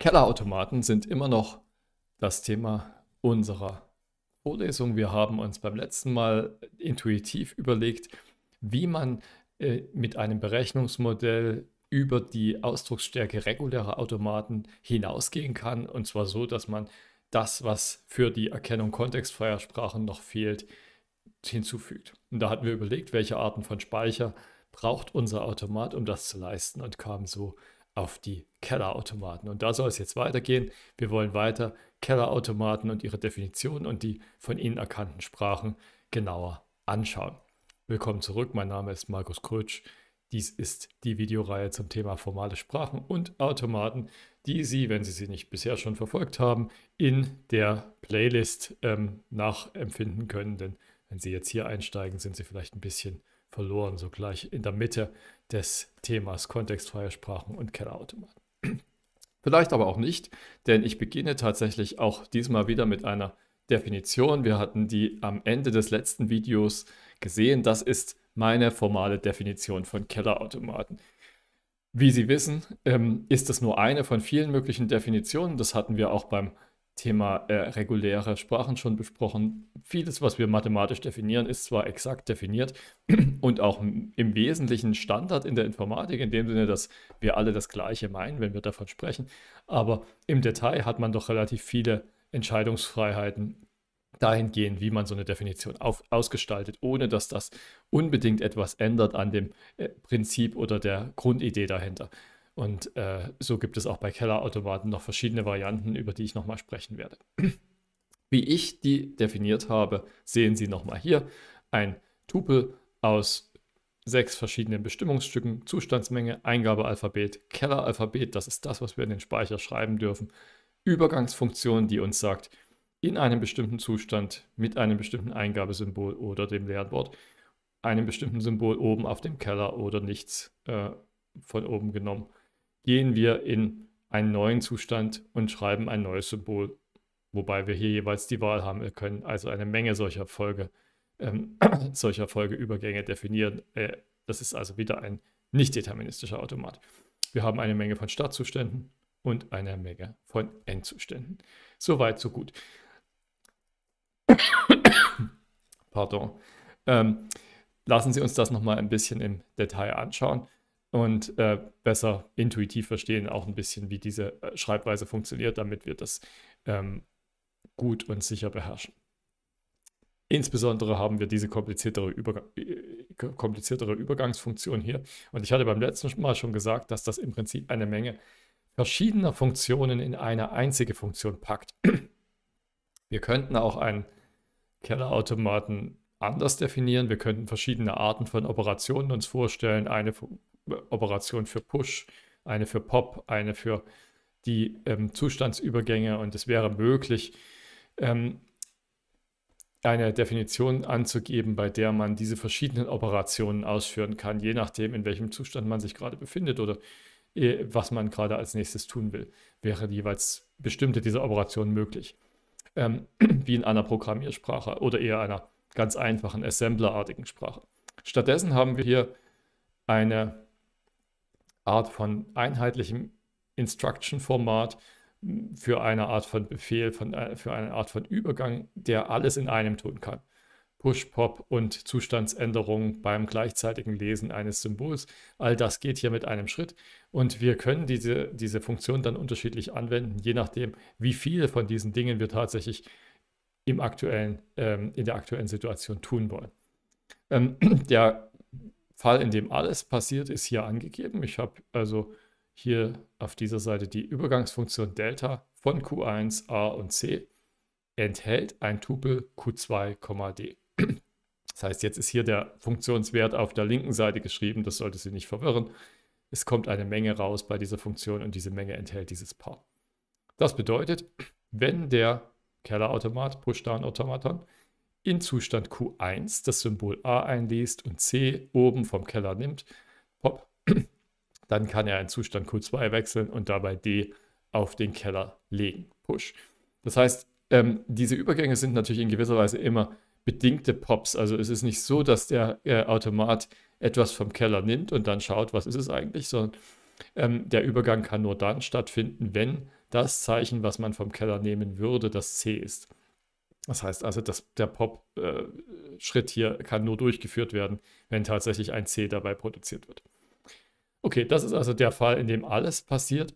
Kellerautomaten sind immer noch das Thema unserer Vorlesung. Wir haben uns beim letzten Mal intuitiv überlegt, wie man äh, mit einem Berechnungsmodell über die Ausdrucksstärke regulärer Automaten hinausgehen kann. Und zwar so, dass man das, was für die Erkennung kontextfreier Sprachen noch fehlt, hinzufügt. Und da hatten wir überlegt, welche Arten von Speicher braucht unser Automat, um das zu leisten und kamen so auf die Kellerautomaten. Und da soll es jetzt weitergehen. Wir wollen weiter Kellerautomaten und ihre Definitionen und die von ihnen erkannten Sprachen genauer anschauen. Willkommen zurück, mein Name ist Markus Krötsch. Dies ist die Videoreihe zum Thema formale Sprachen und Automaten, die Sie, wenn Sie sie nicht bisher schon verfolgt haben, in der Playlist ähm, nachempfinden können. Denn wenn Sie jetzt hier einsteigen, sind Sie vielleicht ein bisschen verloren, so gleich in der Mitte des Themas kontextfreie Sprachen und Kellerautomaten. Vielleicht aber auch nicht, denn ich beginne tatsächlich auch diesmal wieder mit einer Definition. Wir hatten die am Ende des letzten Videos gesehen. Das ist meine formale Definition von Kellerautomaten. Wie Sie wissen, ähm, ist das nur eine von vielen möglichen Definitionen. Das hatten wir auch beim Thema äh, reguläre Sprachen schon besprochen. Vieles, was wir mathematisch definieren, ist zwar exakt definiert und auch im Wesentlichen Standard in der Informatik, in dem Sinne, dass wir alle das Gleiche meinen, wenn wir davon sprechen, aber im Detail hat man doch relativ viele Entscheidungsfreiheiten dahingehend, wie man so eine Definition auf, ausgestaltet, ohne dass das unbedingt etwas ändert an dem äh, Prinzip oder der Grundidee dahinter. Und äh, so gibt es auch bei Kellerautomaten noch verschiedene Varianten, über die ich nochmal sprechen werde. Wie ich die definiert habe, sehen Sie nochmal hier. Ein Tupel aus sechs verschiedenen Bestimmungsstücken, Zustandsmenge, Eingabealphabet, Kelleralphabet, das ist das, was wir in den Speicher schreiben dürfen, Übergangsfunktion, die uns sagt, in einem bestimmten Zustand mit einem bestimmten Eingabesymbol oder dem Lernwort, einem bestimmten Symbol oben auf dem Keller oder nichts äh, von oben genommen gehen wir in einen neuen Zustand und schreiben ein neues Symbol, wobei wir hier jeweils die Wahl haben. Wir können also eine Menge solcher Folge, ähm, solcher Folgeübergänge definieren. Äh, das ist also wieder ein nicht deterministischer Automat. Wir haben eine Menge von Startzuständen und eine Menge von Endzuständen. Soweit, so gut. Pardon. Ähm, lassen Sie uns das nochmal ein bisschen im Detail anschauen und äh, besser intuitiv verstehen, auch ein bisschen, wie diese äh, Schreibweise funktioniert, damit wir das ähm, gut und sicher beherrschen. Insbesondere haben wir diese kompliziertere, Überg äh, kompliziertere Übergangsfunktion hier. Und ich hatte beim letzten Mal schon gesagt, dass das im Prinzip eine Menge verschiedener Funktionen in eine einzige Funktion packt. Wir könnten auch einen Kellerautomaten anders definieren. Wir könnten verschiedene Arten von Operationen uns vorstellen. Eine Operation für Push, eine für Pop, eine für die ähm, Zustandsübergänge und es wäre möglich, ähm, eine Definition anzugeben, bei der man diese verschiedenen Operationen ausführen kann, je nachdem, in welchem Zustand man sich gerade befindet oder äh, was man gerade als nächstes tun will, wäre jeweils bestimmte dieser Operationen möglich. Ähm, wie in einer Programmiersprache oder eher einer ganz einfachen Assembler-artigen Sprache. Stattdessen haben wir hier eine Art von einheitlichem Instruction-Format hm, für eine Art von Befehl, von, äh, für eine Art von Übergang, der alles in einem tun kann. Push, Pop und Zustandsänderung beim gleichzeitigen Lesen eines Symbols. All das geht hier mit einem Schritt und wir können diese, diese Funktion dann unterschiedlich anwenden, je nachdem, wie viele von diesen Dingen wir tatsächlich im aktuellen, ähm, in der aktuellen Situation tun wollen. Ähm, der Fall, in dem alles passiert, ist hier angegeben. Ich habe also hier auf dieser Seite die Übergangsfunktion Delta von Q1, A und C enthält ein Tupel Q2, D. Das heißt, jetzt ist hier der Funktionswert auf der linken Seite geschrieben, das sollte Sie nicht verwirren. Es kommt eine Menge raus bei dieser Funktion und diese Menge enthält dieses Paar. Das bedeutet, wenn der Kellerautomat, Pushdown-Automaton, in Zustand Q1 das Symbol A einliest und C oben vom Keller nimmt, pop, dann kann er in Zustand Q2 wechseln und dabei D auf den Keller legen, push. Das heißt, ähm, diese Übergänge sind natürlich in gewisser Weise immer bedingte Pops. Also es ist nicht so, dass der äh, Automat etwas vom Keller nimmt und dann schaut, was ist es eigentlich, sondern ähm, der Übergang kann nur dann stattfinden, wenn das Zeichen, was man vom Keller nehmen würde, das C ist. Das heißt also, dass der Pop-Schritt äh, hier kann nur durchgeführt werden, wenn tatsächlich ein C dabei produziert wird. Okay, das ist also der Fall, in dem alles passiert.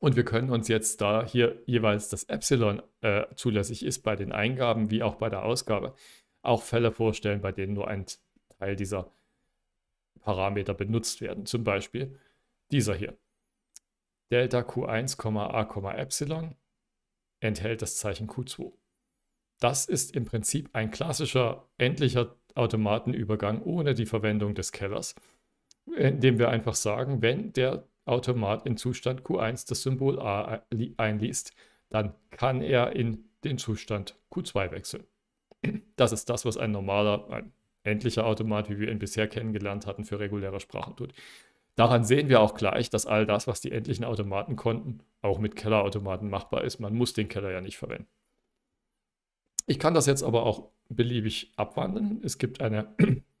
Und wir können uns jetzt, da hier jeweils das Epsilon äh, zulässig ist bei den Eingaben wie auch bei der Ausgabe, auch Fälle vorstellen, bei denen nur ein Teil dieser Parameter benutzt werden. Zum Beispiel dieser hier. Delta Q1, A, Epsilon enthält das Zeichen Q2. Das ist im Prinzip ein klassischer endlicher Automatenübergang ohne die Verwendung des Kellers, äh, indem wir einfach sagen, wenn der Automat in Zustand Q1 das Symbol A äh, einliest, dann kann er in den Zustand Q2 wechseln. Das ist das, was ein normaler, ein endlicher Automat, wie wir ihn bisher kennengelernt hatten, für reguläre Sprachen tut. Daran sehen wir auch gleich, dass all das, was die endlichen Automaten konnten, auch mit Kellerautomaten machbar ist. Man muss den Keller ja nicht verwenden. Ich kann das jetzt aber auch beliebig abwandeln. Es gibt eine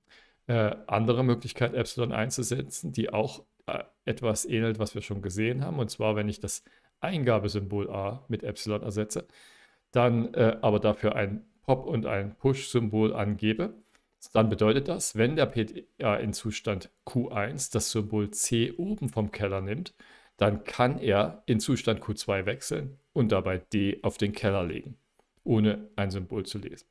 äh, andere Möglichkeit, Epsilon einzusetzen, die auch äh, etwas ähnelt, was wir schon gesehen haben. Und zwar, wenn ich das Eingabesymbol A mit Epsilon ersetze, dann äh, aber dafür ein Pop- und ein Push-Symbol angebe, dann bedeutet das, wenn der PTA in Zustand Q1 das Symbol C oben vom Keller nimmt, dann kann er in Zustand Q2 wechseln und dabei D auf den Keller legen ohne ein Symbol zu lesen.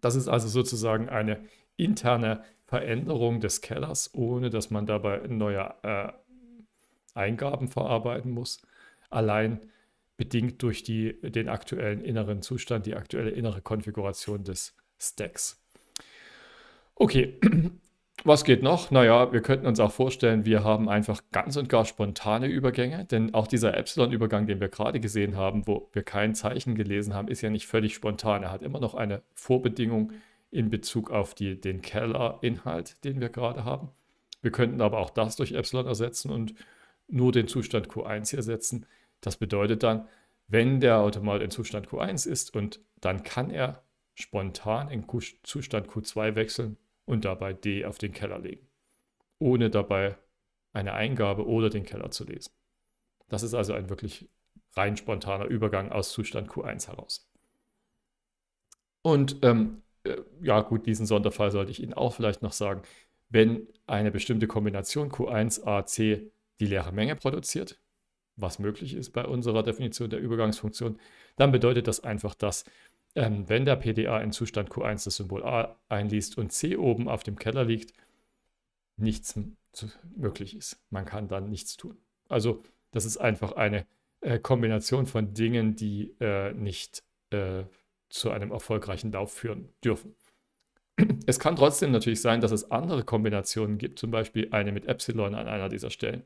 Das ist also sozusagen eine interne Veränderung des Kellers, ohne dass man dabei neue äh, Eingaben verarbeiten muss. Allein bedingt durch die, den aktuellen inneren Zustand, die aktuelle innere Konfiguration des Stacks. Okay, was geht noch? Naja, wir könnten uns auch vorstellen, wir haben einfach ganz und gar spontane Übergänge, denn auch dieser Epsilon-Übergang, den wir gerade gesehen haben, wo wir kein Zeichen gelesen haben, ist ja nicht völlig spontan. Er hat immer noch eine Vorbedingung in Bezug auf die, den Keller-Inhalt, den wir gerade haben. Wir könnten aber auch das durch Epsilon ersetzen und nur den Zustand Q1 ersetzen. Das bedeutet dann, wenn der Automat in Zustand Q1 ist und dann kann er spontan in Zustand Q2 wechseln, und dabei D auf den Keller legen, ohne dabei eine Eingabe oder den Keller zu lesen. Das ist also ein wirklich rein spontaner Übergang aus Zustand Q1 heraus. Und ähm, äh, ja gut, diesen Sonderfall sollte ich Ihnen auch vielleicht noch sagen. Wenn eine bestimmte Kombination Q1AC die leere Menge produziert, was möglich ist bei unserer Definition der Übergangsfunktion, dann bedeutet das einfach, dass ähm, wenn der PDA in Zustand Q1 das Symbol A einliest und C oben auf dem Keller liegt, nichts möglich ist. Man kann dann nichts tun. Also das ist einfach eine äh, Kombination von Dingen, die äh, nicht äh, zu einem erfolgreichen Lauf führen dürfen. Es kann trotzdem natürlich sein, dass es andere Kombinationen gibt, zum Beispiel eine mit Epsilon an einer dieser Stellen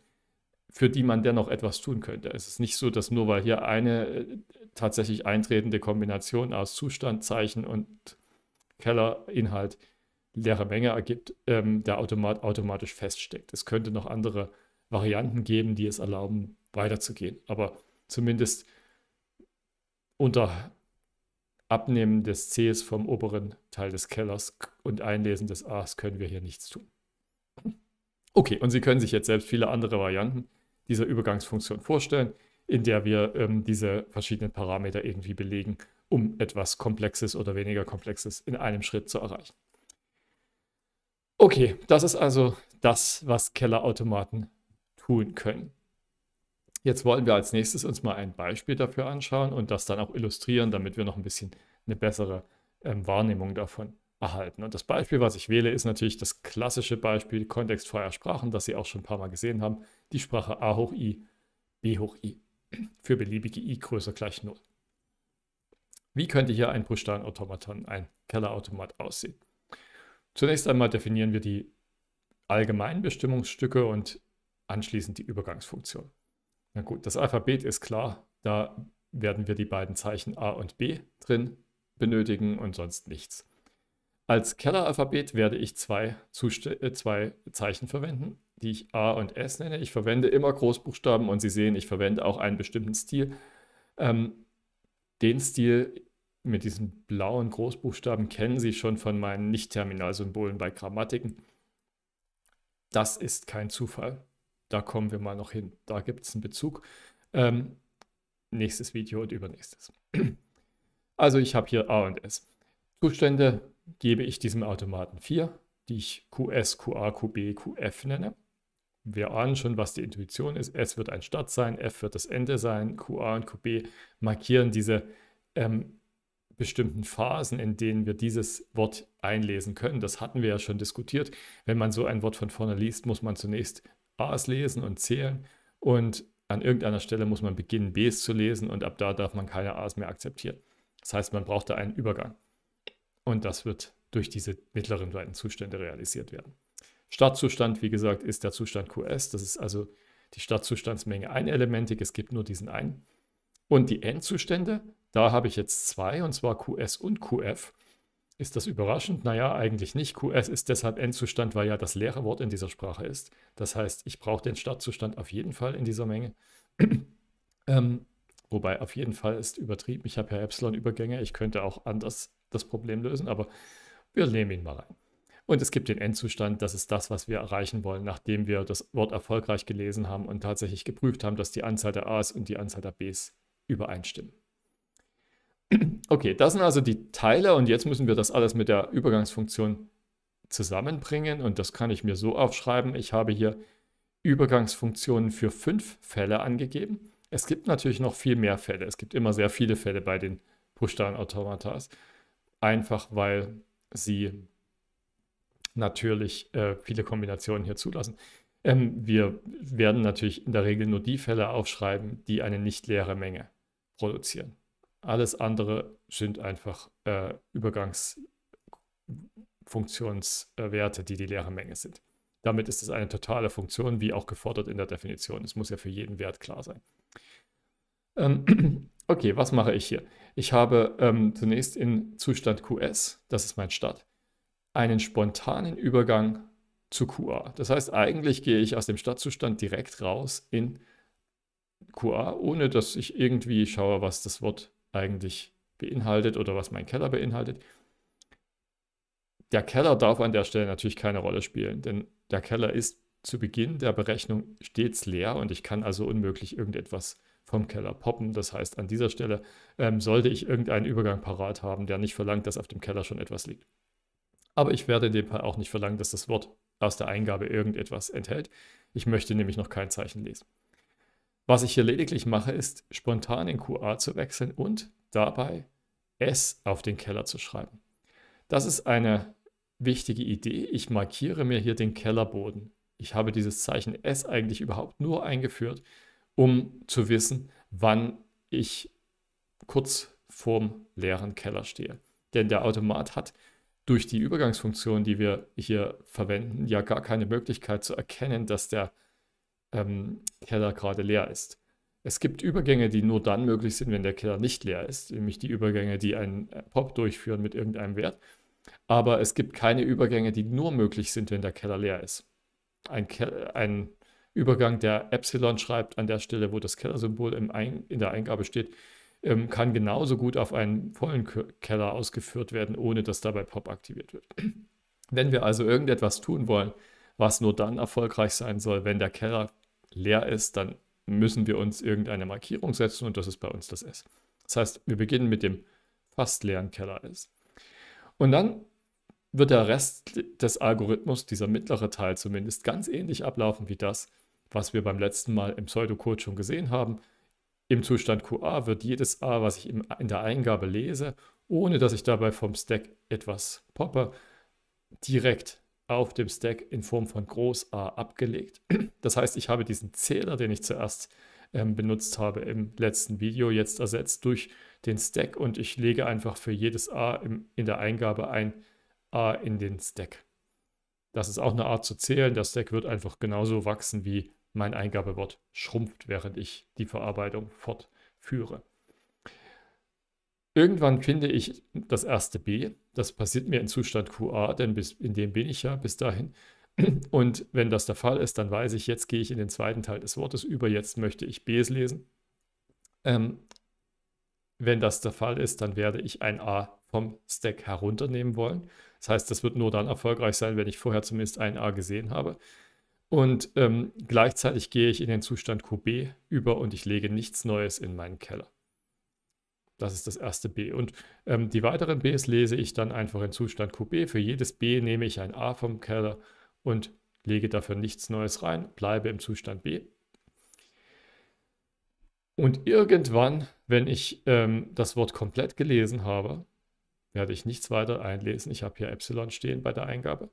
für die man dennoch etwas tun könnte. Es ist nicht so, dass nur weil hier eine äh, tatsächlich eintretende Kombination aus Zustand, Zeichen und Kellerinhalt leere Menge ergibt, ähm, der Automat automatisch feststeckt. Es könnte noch andere Varianten geben, die es erlauben, weiterzugehen. Aber zumindest unter Abnehmen des Cs vom oberen Teil des Kellers und Einlesen des As können wir hier nichts tun. Okay, und Sie können sich jetzt selbst viele andere Varianten dieser Übergangsfunktion vorstellen, in der wir ähm, diese verschiedenen Parameter irgendwie belegen, um etwas Komplexes oder weniger Komplexes in einem Schritt zu erreichen. Okay, das ist also das, was Kellerautomaten tun können. Jetzt wollen wir als nächstes uns mal ein Beispiel dafür anschauen und das dann auch illustrieren, damit wir noch ein bisschen eine bessere ähm, Wahrnehmung davon erhalten. Und das Beispiel, was ich wähle, ist natürlich das klassische Beispiel kontextfreier Sprachen, das Sie auch schon ein paar Mal gesehen haben. Die Sprache a hoch i, b hoch i für beliebige i größer gleich 0. Wie könnte hier ein bruchstein automaton ein Kellerautomat aussehen? Zunächst einmal definieren wir die allgemeinen Bestimmungsstücke und anschließend die Übergangsfunktion. Na gut, das Alphabet ist klar, da werden wir die beiden Zeichen a und b drin benötigen und sonst nichts. Als Kelleralphabet werde ich zwei, äh, zwei, Zeichen verwenden, die ich A und S nenne. Ich verwende immer Großbuchstaben und Sie sehen, ich verwende auch einen bestimmten Stil. Ähm, den Stil mit diesen blauen Großbuchstaben kennen Sie schon von meinen Nicht-Terminalsymbolen bei Grammatiken. Das ist kein Zufall. Da kommen wir mal noch hin. Da gibt es einen Bezug. Ähm, nächstes Video und übernächstes. Also ich habe hier A und S. Zustände gebe ich diesem Automaten 4, die ich QS, QA, QB, QF nenne. Wir ahnen schon, was die Intuition ist. S wird ein Start sein, F wird das Ende sein, QA und QB markieren diese ähm, bestimmten Phasen, in denen wir dieses Wort einlesen können. Das hatten wir ja schon diskutiert. Wenn man so ein Wort von vorne liest, muss man zunächst A's lesen und zählen und an irgendeiner Stelle muss man beginnen, Bs zu lesen und ab da darf man keine A's mehr akzeptieren. Das heißt, man braucht da einen Übergang. Und das wird durch diese mittleren beiden Zustände realisiert werden. Startzustand, wie gesagt, ist der Zustand QS. Das ist also die Startzustandsmenge einelementig. Es gibt nur diesen einen. Und die Endzustände, da habe ich jetzt zwei, und zwar QS und QF. Ist das überraschend? Naja, eigentlich nicht. QS ist deshalb Endzustand, weil ja das leere Wort in dieser Sprache ist. Das heißt, ich brauche den Startzustand auf jeden Fall in dieser Menge. ähm, wobei auf jeden Fall ist übertrieben. Ich habe ja Epsilon-Übergänge. Ich könnte auch anders das Problem lösen, aber wir nehmen ihn mal rein. Und es gibt den Endzustand, das ist das, was wir erreichen wollen, nachdem wir das Wort erfolgreich gelesen haben und tatsächlich geprüft haben, dass die Anzahl der A's und die Anzahl der B's übereinstimmen. Okay, das sind also die Teile und jetzt müssen wir das alles mit der Übergangsfunktion zusammenbringen und das kann ich mir so aufschreiben. Ich habe hier Übergangsfunktionen für fünf Fälle angegeben. Es gibt natürlich noch viel mehr Fälle. Es gibt immer sehr viele Fälle bei den Pushdown-Automatas einfach weil sie natürlich äh, viele Kombinationen hier zulassen. Ähm, wir werden natürlich in der Regel nur die Fälle aufschreiben, die eine nicht leere Menge produzieren. Alles andere sind einfach äh, Übergangsfunktionswerte, die die leere Menge sind. Damit ist es eine totale Funktion, wie auch gefordert in der Definition. Es muss ja für jeden Wert klar sein. Ähm, okay, was mache ich hier? Ich habe ähm, zunächst in Zustand QS, das ist mein Start, einen spontanen Übergang zu QA. Das heißt, eigentlich gehe ich aus dem Stadtzustand direkt raus in QA, ohne dass ich irgendwie schaue, was das Wort eigentlich beinhaltet oder was mein Keller beinhaltet. Der Keller darf an der Stelle natürlich keine Rolle spielen, denn der Keller ist zu Beginn der Berechnung stets leer und ich kann also unmöglich irgendetwas vom Keller poppen. Das heißt, an dieser Stelle ähm, sollte ich irgendeinen Übergang parat haben, der nicht verlangt, dass auf dem Keller schon etwas liegt. Aber ich werde in dem Fall auch nicht verlangen, dass das Wort aus der Eingabe irgendetwas enthält. Ich möchte nämlich noch kein Zeichen lesen. Was ich hier lediglich mache, ist spontan in QA zu wechseln und dabei S auf den Keller zu schreiben. Das ist eine wichtige Idee. Ich markiere mir hier den Kellerboden. Ich habe dieses Zeichen S eigentlich überhaupt nur eingeführt, um zu wissen, wann ich kurz vorm leeren Keller stehe. Denn der Automat hat durch die Übergangsfunktion, die wir hier verwenden, ja gar keine Möglichkeit zu erkennen, dass der ähm, Keller gerade leer ist. Es gibt Übergänge, die nur dann möglich sind, wenn der Keller nicht leer ist, nämlich die Übergänge, die einen Pop durchführen mit irgendeinem Wert. Aber es gibt keine Übergänge, die nur möglich sind, wenn der Keller leer ist. Ein, Ke ein Übergang der Epsilon schreibt an der Stelle, wo das Kellersymbol in der Eingabe steht, ähm, kann genauso gut auf einen vollen Keller ausgeführt werden, ohne dass dabei Pop aktiviert wird. Wenn wir also irgendetwas tun wollen, was nur dann erfolgreich sein soll, wenn der Keller leer ist, dann müssen wir uns irgendeine Markierung setzen und das ist bei uns das S. Das heißt, wir beginnen mit dem fast leeren Keller S. Und dann wird der Rest des Algorithmus, dieser mittlere Teil zumindest, ganz ähnlich ablaufen wie das, was wir beim letzten Mal im Pseudocode schon gesehen haben. Im Zustand QA wird jedes A, was ich in der Eingabe lese, ohne dass ich dabei vom Stack etwas poppe, direkt auf dem Stack in Form von Groß A abgelegt. Das heißt, ich habe diesen Zähler, den ich zuerst ähm, benutzt habe im letzten Video, jetzt ersetzt durch den Stack und ich lege einfach für jedes A im, in der Eingabe ein A in den Stack. Das ist auch eine Art zu zählen. Der Stack wird einfach genauso wachsen wie mein Eingabewort schrumpft, während ich die Verarbeitung fortführe. Irgendwann finde ich das erste B. Das passiert mir in Zustand QA, denn bis, in dem bin ich ja bis dahin. Und wenn das der Fall ist, dann weiß ich, jetzt gehe ich in den zweiten Teil des Wortes über, jetzt möchte ich Bs lesen. Ähm, wenn das der Fall ist, dann werde ich ein A vom Stack herunternehmen wollen. Das heißt, das wird nur dann erfolgreich sein, wenn ich vorher zumindest ein A gesehen habe. Und ähm, gleichzeitig gehe ich in den Zustand QB über und ich lege nichts Neues in meinen Keller. Das ist das erste B. Und ähm, die weiteren Bs lese ich dann einfach in Zustand QB. Für jedes B nehme ich ein A vom Keller und lege dafür nichts Neues rein, bleibe im Zustand B. Und irgendwann, wenn ich ähm, das Wort komplett gelesen habe, werde ich nichts weiter einlesen. Ich habe hier Epsilon stehen bei der Eingabe.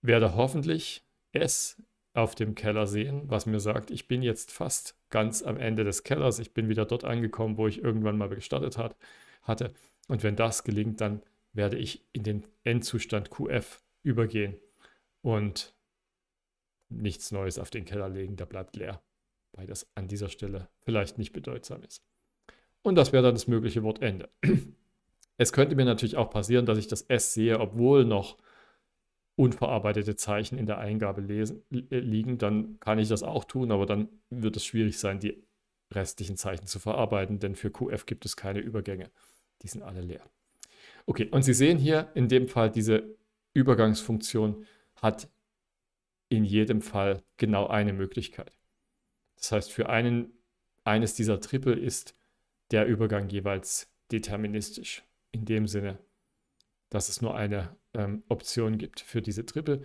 Werde hoffentlich S auf dem Keller sehen, was mir sagt, ich bin jetzt fast ganz am Ende des Kellers. Ich bin wieder dort angekommen, wo ich irgendwann mal gestartet hat, hatte. Und wenn das gelingt, dann werde ich in den Endzustand QF übergehen und nichts Neues auf den Keller legen. Der bleibt leer, weil das an dieser Stelle vielleicht nicht bedeutsam ist. Und das wäre dann das mögliche Wortende. Es könnte mir natürlich auch passieren, dass ich das S sehe, obwohl noch unverarbeitete Zeichen in der Eingabe lesen, äh, liegen, dann kann ich das auch tun, aber dann wird es schwierig sein, die restlichen Zeichen zu verarbeiten, denn für QF gibt es keine Übergänge. Die sind alle leer. Okay, und Sie sehen hier in dem Fall, diese Übergangsfunktion hat in jedem Fall genau eine Möglichkeit. Das heißt, für einen, eines dieser Triple ist der Übergang jeweils deterministisch. In dem Sinne, dass es nur eine ähm, Optionen gibt für diese Triple.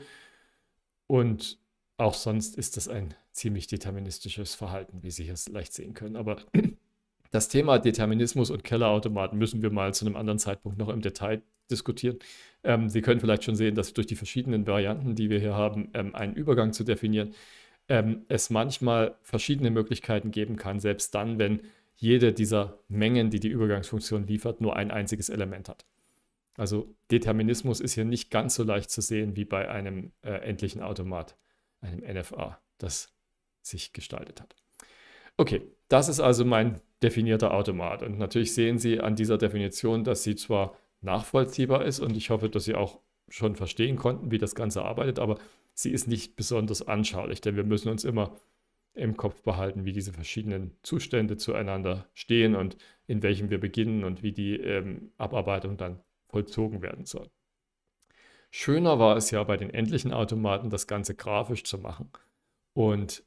Und auch sonst ist das ein ziemlich deterministisches Verhalten, wie Sie hier leicht sehen können. Aber das Thema Determinismus und Kellerautomaten müssen wir mal zu einem anderen Zeitpunkt noch im Detail diskutieren. Ähm, Sie können vielleicht schon sehen, dass durch die verschiedenen Varianten, die wir hier haben, ähm, einen Übergang zu definieren, ähm, es manchmal verschiedene Möglichkeiten geben kann, selbst dann, wenn jede dieser Mengen, die die Übergangsfunktion liefert, nur ein einziges Element hat. Also Determinismus ist hier nicht ganz so leicht zu sehen wie bei einem äh, endlichen Automat, einem NFA, das sich gestaltet hat. Okay, das ist also mein definierter Automat. Und natürlich sehen Sie an dieser Definition, dass sie zwar nachvollziehbar ist und ich hoffe, dass Sie auch schon verstehen konnten, wie das Ganze arbeitet, aber sie ist nicht besonders anschaulich, denn wir müssen uns immer im Kopf behalten, wie diese verschiedenen Zustände zueinander stehen und in welchem wir beginnen und wie die ähm, Abarbeitung dann vollzogen werden soll. Schöner war es ja bei den endlichen Automaten, das Ganze grafisch zu machen. Und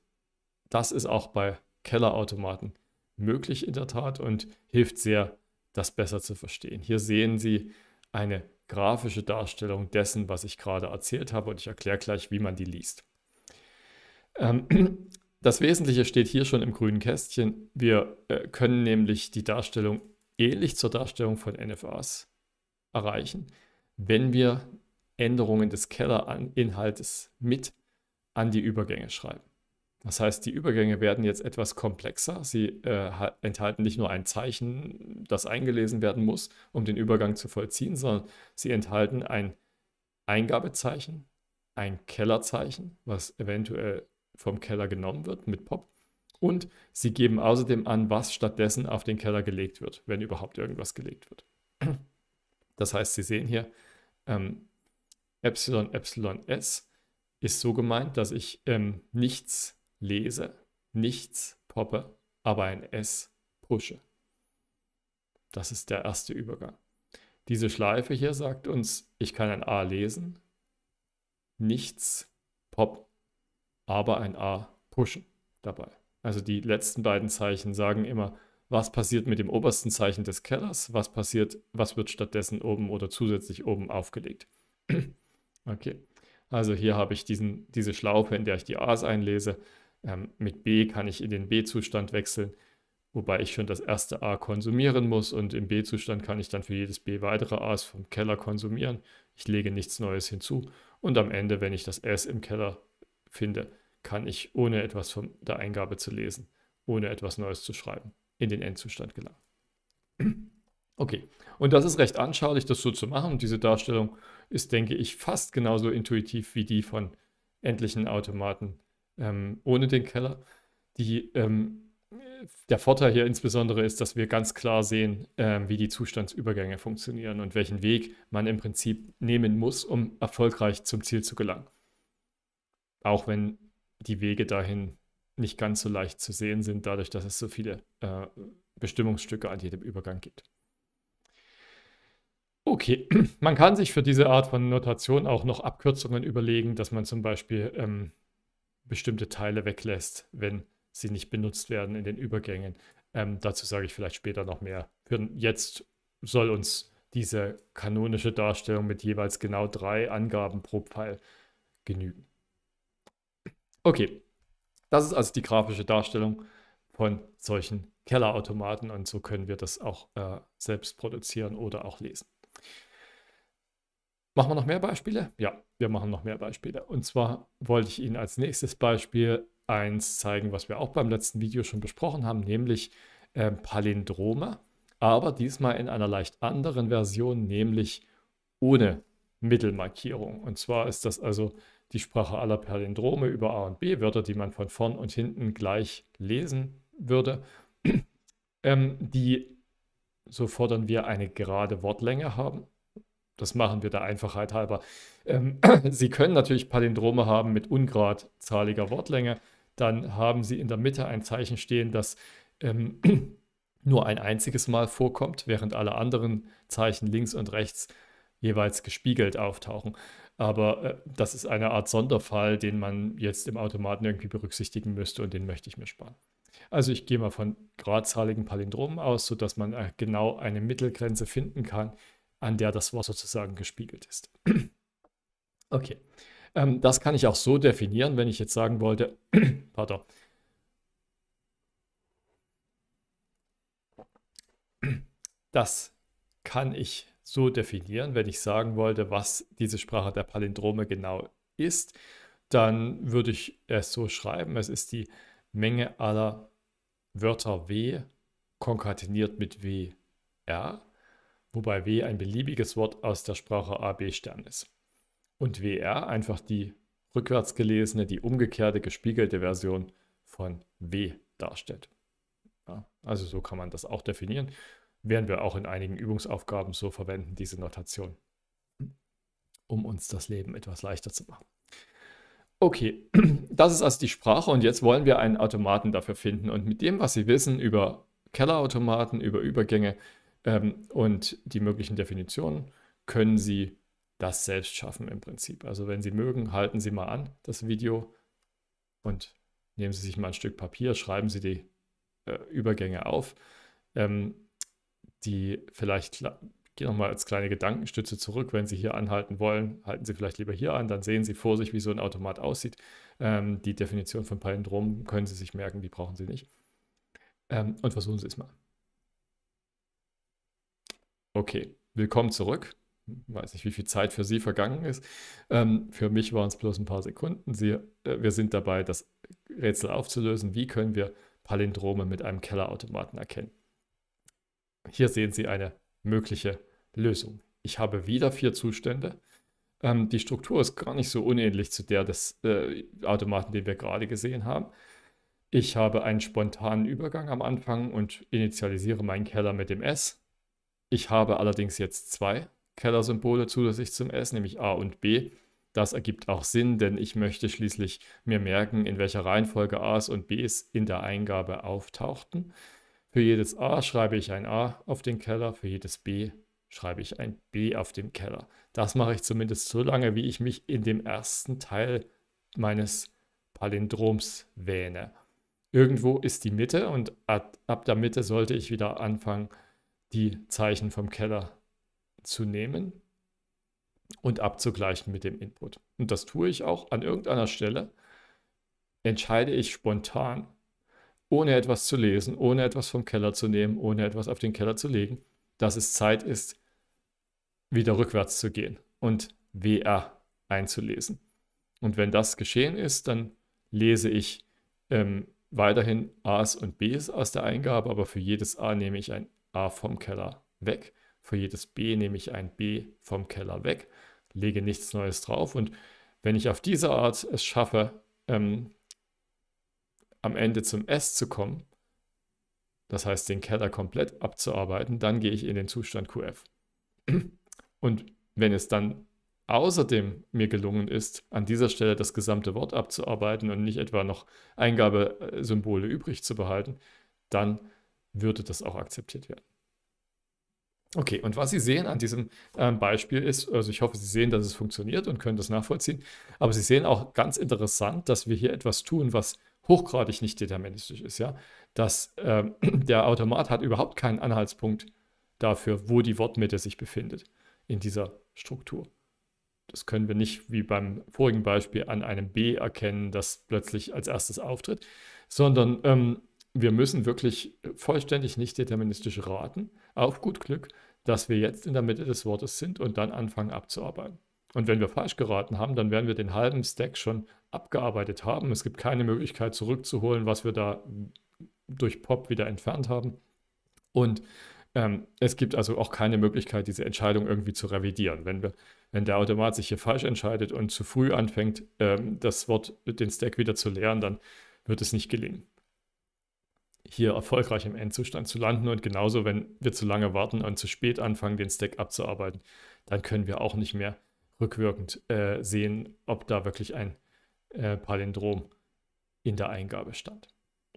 das ist auch bei Kellerautomaten möglich in der Tat und hilft sehr, das besser zu verstehen. Hier sehen Sie eine grafische Darstellung dessen, was ich gerade erzählt habe und ich erkläre gleich, wie man die liest. Ähm, das Wesentliche steht hier schon im grünen Kästchen. Wir äh, können nämlich die Darstellung ähnlich zur Darstellung von NFAs erreichen, wenn wir Änderungen des Kellerinhaltes mit an die Übergänge schreiben. Das heißt, die Übergänge werden jetzt etwas komplexer. Sie äh, enthalten nicht nur ein Zeichen, das eingelesen werden muss, um den Übergang zu vollziehen, sondern sie enthalten ein Eingabezeichen, ein Kellerzeichen, was eventuell vom Keller genommen wird mit Pop. Und sie geben außerdem an, was stattdessen auf den Keller gelegt wird, wenn überhaupt irgendwas gelegt wird. Das heißt, Sie sehen hier, ähm, S ist so gemeint, dass ich ähm, nichts lese, nichts poppe, aber ein S pushe. Das ist der erste Übergang. Diese Schleife hier sagt uns, ich kann ein A lesen, nichts pop, aber ein A pushen dabei. Also die letzten beiden Zeichen sagen immer, was passiert mit dem obersten Zeichen des Kellers, was passiert, was wird stattdessen oben oder zusätzlich oben aufgelegt. okay, also hier habe ich diesen, diese Schlaufe, in der ich die A's einlese. Ähm, mit B kann ich in den B-Zustand wechseln, wobei ich schon das erste A konsumieren muss und im B-Zustand kann ich dann für jedes B weitere A's vom Keller konsumieren. Ich lege nichts Neues hinzu und am Ende, wenn ich das S im Keller finde, kann ich ohne etwas von der Eingabe zu lesen, ohne etwas Neues zu schreiben in den Endzustand gelangen. Okay, und das ist recht anschaulich, das so zu machen. Und diese Darstellung ist, denke ich, fast genauso intuitiv wie die von endlichen Automaten ähm, ohne den Keller. Die, ähm, der Vorteil hier insbesondere ist, dass wir ganz klar sehen, ähm, wie die Zustandsübergänge funktionieren und welchen Weg man im Prinzip nehmen muss, um erfolgreich zum Ziel zu gelangen. Auch wenn die Wege dahin nicht ganz so leicht zu sehen sind, dadurch, dass es so viele äh, Bestimmungsstücke an jedem Übergang gibt. Okay, man kann sich für diese Art von Notation auch noch Abkürzungen überlegen, dass man zum Beispiel ähm, bestimmte Teile weglässt, wenn sie nicht benutzt werden in den Übergängen. Ähm, dazu sage ich vielleicht später noch mehr. Für jetzt soll uns diese kanonische Darstellung mit jeweils genau drei Angaben pro Pfeil genügen. Okay, das ist also die grafische Darstellung von solchen Kellerautomaten und so können wir das auch äh, selbst produzieren oder auch lesen. Machen wir noch mehr Beispiele? Ja, wir machen noch mehr Beispiele. Und zwar wollte ich Ihnen als nächstes Beispiel eins zeigen, was wir auch beim letzten Video schon besprochen haben, nämlich äh, Palindrome, aber diesmal in einer leicht anderen Version, nämlich ohne Mittelmarkierung. Und zwar ist das also die Sprache aller Palindrome über A und B, Wörter, die man von vorn und hinten gleich lesen würde, ähm, die, so fordern wir, eine gerade Wortlänge haben. Das machen wir der Einfachheit halber. Ähm, Sie können natürlich Palindrome haben mit ungradzahliger Wortlänge. Dann haben Sie in der Mitte ein Zeichen stehen, das ähm, nur ein einziges Mal vorkommt, während alle anderen Zeichen links und rechts jeweils gespiegelt auftauchen. Aber äh, das ist eine Art Sonderfall, den man jetzt im Automaten irgendwie berücksichtigen müsste und den möchte ich mir sparen. Also ich gehe mal von gradzahligen Palindromen aus, sodass man äh, genau eine Mittelgrenze finden kann, an der das Wort sozusagen gespiegelt ist. okay. Ähm, das kann ich auch so definieren, wenn ich jetzt sagen wollte, pardon, das kann ich so definieren, wenn ich sagen wollte, was diese Sprache der Palindrome genau ist, dann würde ich es so schreiben, es ist die Menge aller Wörter W konkateniert mit W R, wobei W ein beliebiges Wort aus der Sprache AB Stern ist. Und WR einfach die rückwärts gelesene, die umgekehrte, gespiegelte Version von W darstellt. Ja, also so kann man das auch definieren werden wir auch in einigen Übungsaufgaben so verwenden, diese Notation, um uns das Leben etwas leichter zu machen. Okay, das ist also die Sprache und jetzt wollen wir einen Automaten dafür finden. Und mit dem, was Sie wissen über Kellerautomaten, über Übergänge ähm, und die möglichen Definitionen, können Sie das selbst schaffen im Prinzip. Also wenn Sie mögen, halten Sie mal an das Video und nehmen Sie sich mal ein Stück Papier, schreiben Sie die äh, Übergänge auf. Ähm, die vielleicht, gehen nochmal als kleine Gedankenstütze zurück, wenn Sie hier anhalten wollen, halten Sie vielleicht lieber hier an, dann sehen Sie vor sich, wie so ein Automat aussieht. Ähm, die Definition von Palindrom können Sie sich merken, die brauchen Sie nicht. Ähm, und versuchen Sie es mal. Okay, willkommen zurück. Ich weiß nicht, wie viel Zeit für Sie vergangen ist. Ähm, für mich waren es bloß ein paar Sekunden. Sie, äh, wir sind dabei, das Rätsel aufzulösen. Wie können wir Palindrome mit einem Kellerautomaten erkennen? Hier sehen Sie eine mögliche Lösung. Ich habe wieder vier Zustände. Ähm, die Struktur ist gar nicht so unähnlich zu der des äh, Automaten, den wir gerade gesehen haben. Ich habe einen spontanen Übergang am Anfang und initialisiere meinen Keller mit dem S. Ich habe allerdings jetzt zwei Kellersymbole zusätzlich zum S, nämlich A und B. Das ergibt auch Sinn, denn ich möchte schließlich mir merken, in welcher Reihenfolge A's und B's in der Eingabe auftauchten. Für jedes A schreibe ich ein A auf den Keller, für jedes B schreibe ich ein B auf den Keller. Das mache ich zumindest so lange, wie ich mich in dem ersten Teil meines Palindroms wähne. Irgendwo ist die Mitte und ab, ab der Mitte sollte ich wieder anfangen, die Zeichen vom Keller zu nehmen und abzugleichen mit dem Input. Und das tue ich auch an irgendeiner Stelle, entscheide ich spontan, ohne etwas zu lesen, ohne etwas vom Keller zu nehmen, ohne etwas auf den Keller zu legen, dass es Zeit ist, wieder rückwärts zu gehen und WR einzulesen. Und wenn das geschehen ist, dann lese ich ähm, weiterhin A's und B's aus der Eingabe, aber für jedes A nehme ich ein A vom Keller weg, für jedes B nehme ich ein B vom Keller weg, lege nichts Neues drauf und wenn ich auf diese Art es schaffe, ähm, am Ende zum S zu kommen, das heißt den Keller komplett abzuarbeiten, dann gehe ich in den Zustand QF. Und wenn es dann außerdem mir gelungen ist, an dieser Stelle das gesamte Wort abzuarbeiten und nicht etwa noch Eingabesymbole übrig zu behalten, dann würde das auch akzeptiert werden. Okay, und was Sie sehen an diesem ähm, Beispiel ist, also ich hoffe, Sie sehen, dass es funktioniert und können das nachvollziehen, aber Sie sehen auch ganz interessant, dass wir hier etwas tun, was hochgradig nicht deterministisch ist, ja, dass äh, der Automat hat überhaupt keinen Anhaltspunkt dafür, wo die Wortmitte sich befindet in dieser Struktur. Das können wir nicht wie beim vorigen Beispiel an einem B erkennen, das plötzlich als erstes auftritt, sondern ähm, wir müssen wirklich vollständig nicht deterministisch raten, auf gut Glück, dass wir jetzt in der Mitte des Wortes sind und dann anfangen abzuarbeiten. Und wenn wir falsch geraten haben, dann werden wir den halben Stack schon abgearbeitet haben. Es gibt keine Möglichkeit zurückzuholen, was wir da durch Pop wieder entfernt haben. Und ähm, es gibt also auch keine Möglichkeit, diese Entscheidung irgendwie zu revidieren. Wenn, wir, wenn der Automat sich hier falsch entscheidet und zu früh anfängt, ähm, das Wort, den Stack wieder zu leeren, dann wird es nicht gelingen, hier erfolgreich im Endzustand zu landen. Und genauso, wenn wir zu lange warten und zu spät anfangen, den Stack abzuarbeiten, dann können wir auch nicht mehr rückwirkend äh, sehen, ob da wirklich ein äh, Palindrom in der Eingabe stand.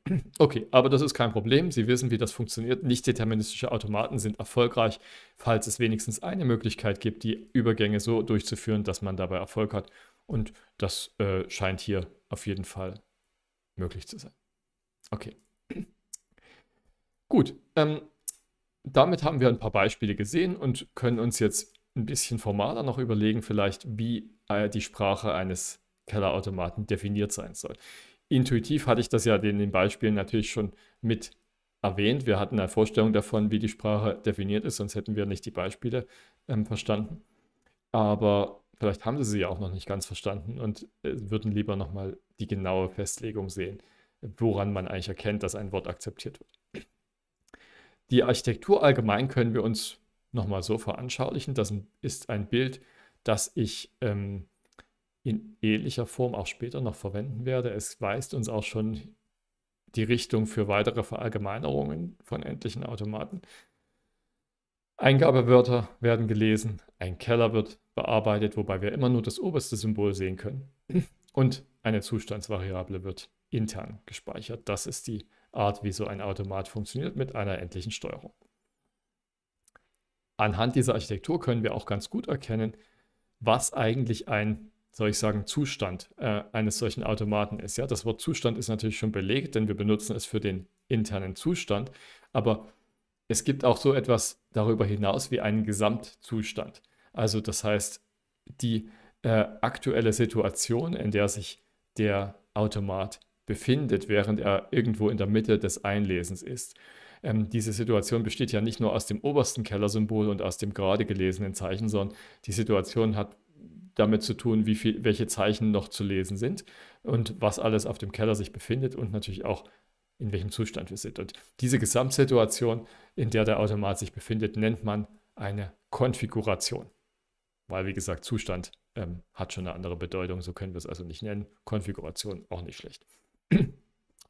Okay, aber das ist kein Problem. Sie wissen, wie das funktioniert. Nicht-deterministische Automaten sind erfolgreich, falls es wenigstens eine Möglichkeit gibt, die Übergänge so durchzuführen, dass man dabei Erfolg hat. Und das äh, scheint hier auf jeden Fall möglich zu sein. Okay. Gut, ähm, damit haben wir ein paar Beispiele gesehen und können uns jetzt ein bisschen formaler noch überlegen, vielleicht, wie äh, die Sprache eines Kellerautomaten definiert sein soll. Intuitiv hatte ich das ja in den Beispielen natürlich schon mit erwähnt. Wir hatten eine Vorstellung davon, wie die Sprache definiert ist, sonst hätten wir nicht die Beispiele ähm, verstanden. Aber vielleicht haben sie sie ja auch noch nicht ganz verstanden und äh, würden lieber nochmal die genaue Festlegung sehen, woran man eigentlich erkennt, dass ein Wort akzeptiert wird. Die Architektur allgemein können wir uns nochmal so veranschaulichen. Das ist ein Bild, das ich ähm, in ähnlicher Form auch später noch verwenden werde. Es weist uns auch schon die Richtung für weitere Verallgemeinerungen von endlichen Automaten. Eingabewörter werden gelesen, ein Keller wird bearbeitet, wobei wir immer nur das oberste Symbol sehen können. Und eine Zustandsvariable wird intern gespeichert. Das ist die Art, wie so ein Automat funktioniert mit einer endlichen Steuerung. Anhand dieser Architektur können wir auch ganz gut erkennen, was eigentlich ein soll ich sagen, Zustand äh, eines solchen Automaten ist. Ja, das Wort Zustand ist natürlich schon belegt, denn wir benutzen es für den internen Zustand. Aber es gibt auch so etwas darüber hinaus wie einen Gesamtzustand. Also das heißt, die äh, aktuelle Situation, in der sich der Automat befindet, während er irgendwo in der Mitte des Einlesens ist. Ähm, diese Situation besteht ja nicht nur aus dem obersten Kellersymbol und aus dem gerade gelesenen Zeichen, sondern die Situation hat damit zu tun, wie viel, welche Zeichen noch zu lesen sind und was alles auf dem Keller sich befindet und natürlich auch, in welchem Zustand wir sind. Und diese Gesamtsituation, in der der Automat sich befindet, nennt man eine Konfiguration. Weil, wie gesagt, Zustand ähm, hat schon eine andere Bedeutung, so können wir es also nicht nennen. Konfiguration auch nicht schlecht.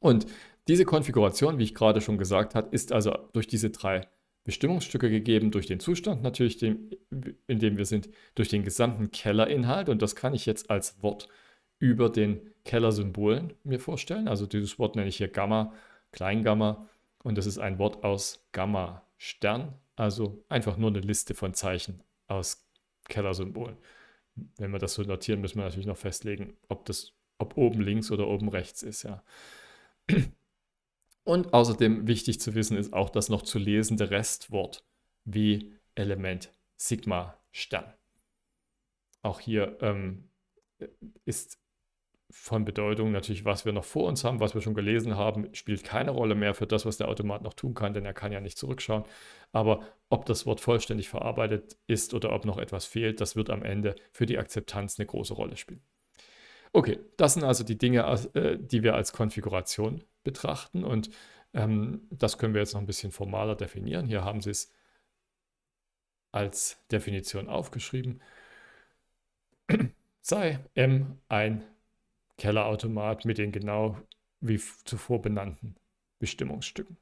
Und diese Konfiguration, wie ich gerade schon gesagt habe, ist also durch diese drei Bestimmungsstücke gegeben durch den Zustand, natürlich dem, in dem wir sind, durch den gesamten Kellerinhalt. Und das kann ich jetzt als Wort über den Kellersymbolen mir vorstellen. Also dieses Wort nenne ich hier Gamma, Kleingamma. Und das ist ein Wort aus Gamma Stern, also einfach nur eine Liste von Zeichen aus Kellersymbolen. Wenn wir das so notieren, müssen wir natürlich noch festlegen, ob das ob oben links oder oben rechts ist, ja. Und außerdem wichtig zu wissen ist auch das noch zu lesende Restwort wie Element Sigma Stern. Auch hier ähm, ist von Bedeutung natürlich, was wir noch vor uns haben, was wir schon gelesen haben, spielt keine Rolle mehr für das, was der Automat noch tun kann, denn er kann ja nicht zurückschauen. Aber ob das Wort vollständig verarbeitet ist oder ob noch etwas fehlt, das wird am Ende für die Akzeptanz eine große Rolle spielen. Okay, das sind also die Dinge, äh, die wir als Konfiguration betrachten und ähm, das können wir jetzt noch ein bisschen formaler definieren. Hier haben Sie es als Definition aufgeschrieben. Sei M ein Kellerautomat mit den genau wie zuvor benannten Bestimmungsstücken.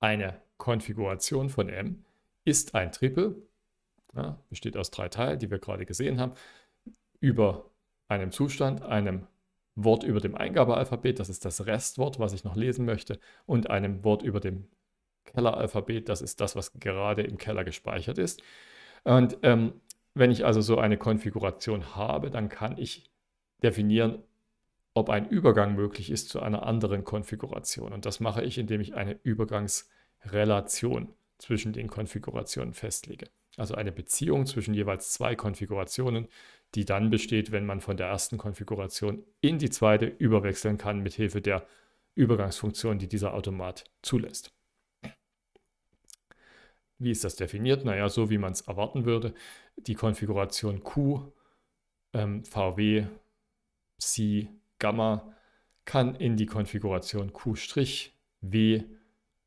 Eine Konfiguration von M ist ein Triple, ja, besteht aus drei Teilen, die wir gerade gesehen haben, über einem Zustand, einem Wort über dem Eingabealphabet, das ist das Restwort, was ich noch lesen möchte, und einem Wort über dem Kelleralphabet, das ist das, was gerade im Keller gespeichert ist. Und ähm, wenn ich also so eine Konfiguration habe, dann kann ich definieren, ob ein Übergang möglich ist zu einer anderen Konfiguration. Und das mache ich, indem ich eine Übergangsrelation zwischen den Konfigurationen festlege. Also eine Beziehung zwischen jeweils zwei Konfigurationen, die dann besteht, wenn man von der ersten Konfiguration in die zweite überwechseln kann mit Hilfe der Übergangsfunktion, die dieser Automat zulässt. Wie ist das definiert? Naja, so wie man es erwarten würde. Die Konfiguration Q, ähm, VW, C, Gamma kann in die Konfiguration Q', W,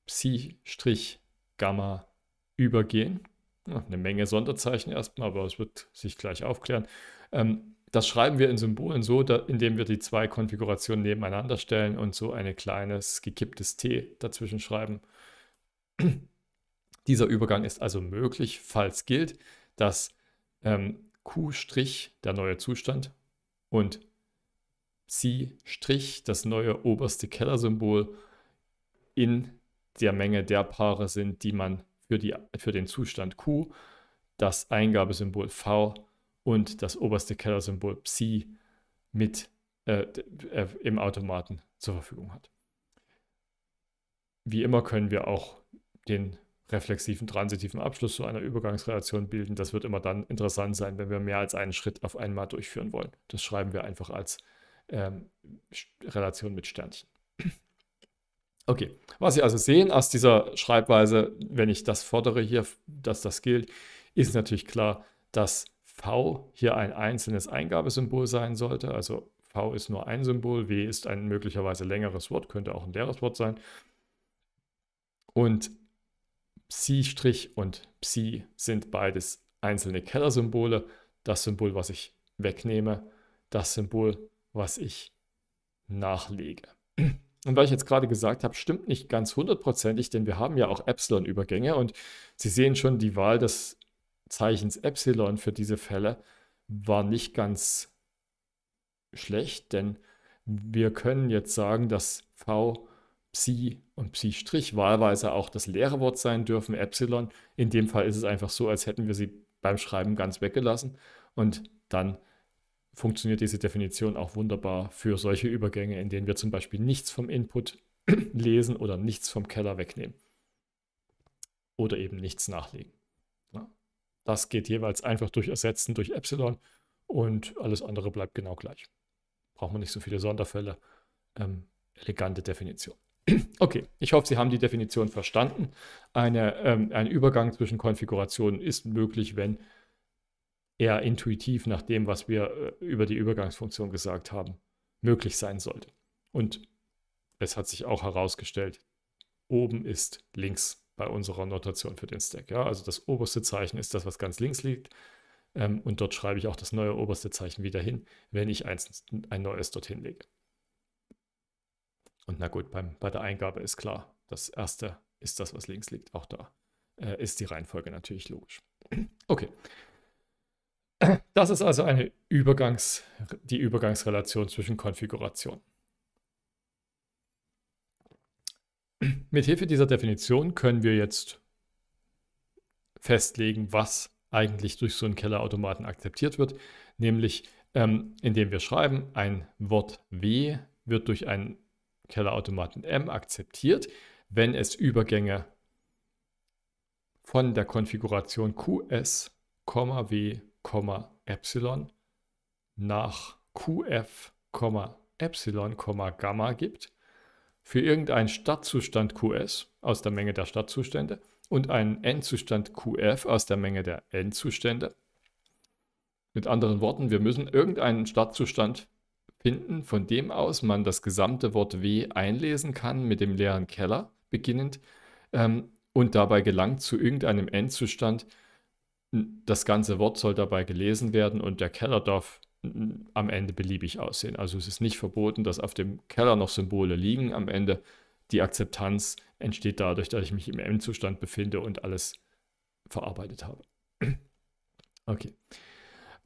C', Gamma übergehen eine Menge Sonderzeichen erstmal, aber es wird sich gleich aufklären. Ähm, das schreiben wir in Symbolen so, indem wir die zwei Konfigurationen nebeneinander stellen und so ein kleines gekipptes T dazwischen schreiben. Dieser Übergang ist also möglich, falls gilt, dass ähm, Q' der neue Zustand und C' das neue oberste Kellersymbol in der Menge der Paare sind, die man für, die, für den Zustand Q, das Eingabesymbol V und das oberste Kellersymbol Psi mit äh, äh, im Automaten zur Verfügung hat. Wie immer können wir auch den reflexiven, transitiven Abschluss zu einer Übergangsrelation bilden. Das wird immer dann interessant sein, wenn wir mehr als einen Schritt auf einmal durchführen wollen. Das schreiben wir einfach als ähm, Relation mit Sternchen. Okay, was Sie also sehen aus dieser Schreibweise, wenn ich das fordere hier, dass das gilt, ist natürlich klar, dass V hier ein einzelnes Eingabesymbol sein sollte. Also V ist nur ein Symbol, W ist ein möglicherweise längeres Wort, könnte auch ein leeres Wort sein. Und Psi' strich und Psi sind beides einzelne Kellersymbole. Das Symbol, was ich wegnehme, das Symbol, was ich nachlege. Und was ich jetzt gerade gesagt habe, stimmt nicht ganz hundertprozentig, denn wir haben ja auch Epsilon-Übergänge und Sie sehen schon, die Wahl des Zeichens Epsilon für diese Fälle war nicht ganz schlecht, denn wir können jetzt sagen, dass V, Psi und Psi' strich wahlweise auch das leere Wort sein dürfen, Epsilon. In dem Fall ist es einfach so, als hätten wir sie beim Schreiben ganz weggelassen und dann funktioniert diese Definition auch wunderbar für solche Übergänge, in denen wir zum Beispiel nichts vom Input lesen oder nichts vom Keller wegnehmen oder eben nichts nachlegen. Das geht jeweils einfach durch Ersetzen durch Epsilon und alles andere bleibt genau gleich. Braucht man nicht so viele Sonderfälle. Ähm, elegante Definition. Okay, ich hoffe, Sie haben die Definition verstanden. Eine, ähm, ein Übergang zwischen Konfigurationen ist möglich, wenn eher intuitiv nach dem, was wir äh, über die Übergangsfunktion gesagt haben, möglich sein sollte. Und es hat sich auch herausgestellt, oben ist links bei unserer Notation für den Stack. Ja? Also das oberste Zeichen ist das, was ganz links liegt. Ähm, und dort schreibe ich auch das neue oberste Zeichen wieder hin, wenn ich eins, ein neues dorthin lege. Und na gut, beim, bei der Eingabe ist klar, das erste ist das, was links liegt. Auch da äh, ist die Reihenfolge natürlich logisch. Okay, das ist also eine Übergangs, die Übergangsrelation zwischen Konfigurationen. Hilfe dieser Definition können wir jetzt festlegen, was eigentlich durch so einen Kellerautomaten akzeptiert wird, nämlich ähm, indem wir schreiben, ein Wort W wird durch einen Kellerautomaten M akzeptiert, wenn es Übergänge von der Konfiguration QS, W Epsilon nach Qf, Epsilon, Gamma gibt für irgendeinen Stadtzustand Qs aus der Menge der Stadtzustände und einen Endzustand Qf aus der Menge der Endzustände. Mit anderen Worten, wir müssen irgendeinen Stadtzustand finden, von dem aus man das gesamte Wort W einlesen kann mit dem leeren Keller beginnend ähm, und dabei gelangt zu irgendeinem Endzustand, das ganze Wort soll dabei gelesen werden und der Keller darf am Ende beliebig aussehen. Also es ist nicht verboten, dass auf dem Keller noch Symbole liegen. Am Ende die Akzeptanz entsteht dadurch, dass ich mich im M-Zustand befinde und alles verarbeitet habe. Okay.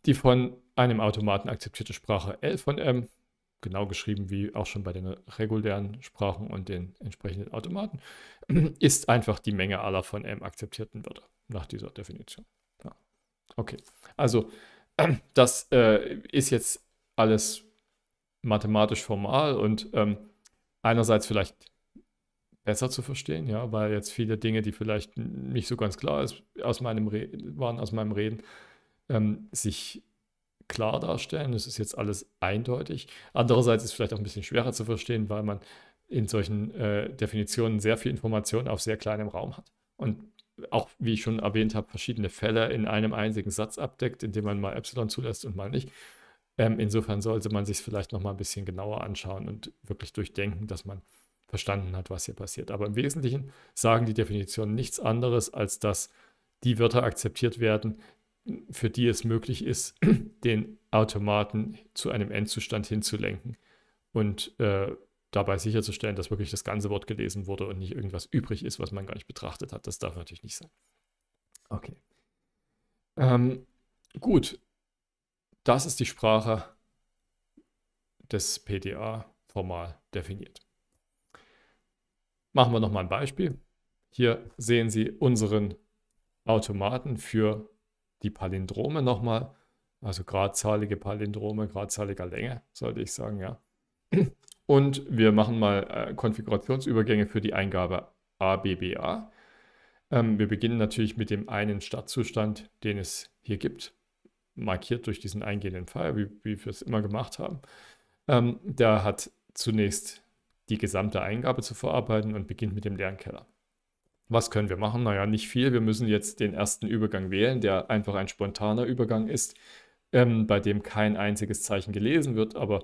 Die von einem Automaten akzeptierte Sprache L von M, genau geschrieben wie auch schon bei den regulären Sprachen und den entsprechenden Automaten, ist einfach die Menge aller von M akzeptierten Wörter nach dieser Definition. Okay, also das äh, ist jetzt alles mathematisch formal und ähm, einerseits vielleicht besser zu verstehen, ja, weil jetzt viele Dinge, die vielleicht nicht so ganz klar ist, aus meinem Re waren aus meinem Reden, ähm, sich klar darstellen. Das ist jetzt alles eindeutig. Andererseits ist es vielleicht auch ein bisschen schwerer zu verstehen, weil man in solchen äh, Definitionen sehr viel Information auf sehr kleinem Raum hat. Und auch, wie ich schon erwähnt habe, verschiedene Fälle in einem einzigen Satz abdeckt, indem man mal Epsilon zulässt und mal nicht. Ähm, insofern sollte man sich es vielleicht mal ein bisschen genauer anschauen und wirklich durchdenken, dass man verstanden hat, was hier passiert. Aber im Wesentlichen sagen die Definitionen nichts anderes, als dass die Wörter akzeptiert werden, für die es möglich ist, den Automaten zu einem Endzustand hinzulenken. Und äh, dabei sicherzustellen, dass wirklich das ganze Wort gelesen wurde und nicht irgendwas übrig ist, was man gar nicht betrachtet hat. Das darf natürlich nicht sein. Okay. Ähm, gut. Das ist die Sprache des PDA formal definiert. Machen wir nochmal ein Beispiel. Hier sehen Sie unseren Automaten für die Palindrome nochmal. Also gradzahlige Palindrome, gradzahliger Länge, sollte ich sagen, ja. Und wir machen mal äh, Konfigurationsübergänge für die Eingabe ABBA. Ähm, wir beginnen natürlich mit dem einen Startzustand, den es hier gibt, markiert durch diesen eingehenden Pfeil, wie, wie wir es immer gemacht haben. Ähm, der hat zunächst die gesamte Eingabe zu verarbeiten und beginnt mit dem Lernkeller. Was können wir machen? Naja, nicht viel. Wir müssen jetzt den ersten Übergang wählen, der einfach ein spontaner Übergang ist, ähm, bei dem kein einziges Zeichen gelesen wird, aber